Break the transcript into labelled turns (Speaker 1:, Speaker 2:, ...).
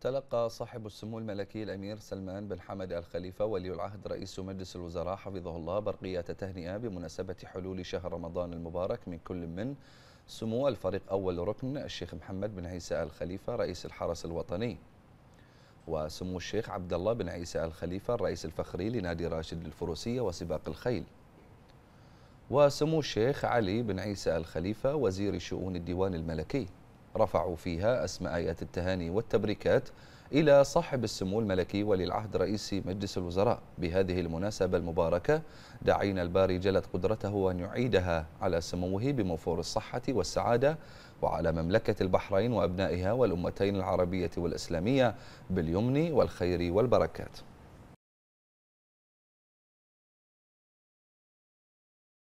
Speaker 1: تلقى صاحب السمو الملكي الأمير سلمان بن حمد الخليفه ولي العهد رئيس مجلس الوزراء حفظه الله برقية تهنئة بمناسبة حلول شهر رمضان المبارك من كل من سمو الفريق أول ركن الشيخ محمد بن عيسى آل خليفة رئيس الحرس الوطني وسمو الشيخ عبد الله بن عيسى آل خليفة الرئيس الفخري لنادي راشد للفروسية وسباق الخيل وسمو الشيخ علي بن عيسى آل خليفة وزير شؤون الديوان الملكي رفعوا فيها أسماء التهاني والتبريكات إلى صاحب السمو الملكي ولي العهد رئيس مجلس الوزراء بهذه المناسبة المباركة دعينا الباري جلت قدرته أن يعيدها على سموه بموفور الصحة والسعادة وعلى مملكة البحرين وأبنائها والأمتين العربية والإسلامية باليمن والخير والبركات